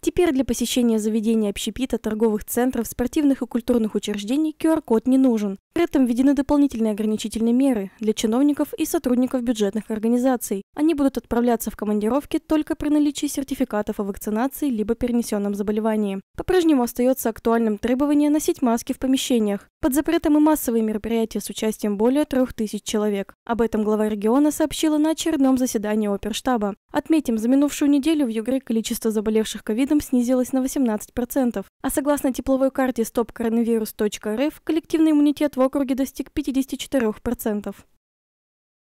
Теперь для посещения заведений общепита, торговых центров, спортивных и культурных учреждений QR-код не нужен. При этом введены дополнительные ограничительные меры для чиновников и сотрудников бюджетных организаций. Они будут отправляться в командировки только при наличии сертификатов о вакцинации либо перенесенном заболевании. По-прежнему остается актуальным требование носить маски в помещениях. Под запретом и массовые мероприятия с участием более трех тысяч человек. Об этом глава региона сообщила на очередном заседании оперштаба. Отметим, за минувшую неделю в Югре количество заболевших ковидом снизилось на 18%. А согласно тепловой карте stopcoronavirus.rf, коллективный иммунитет в округе достиг 54%.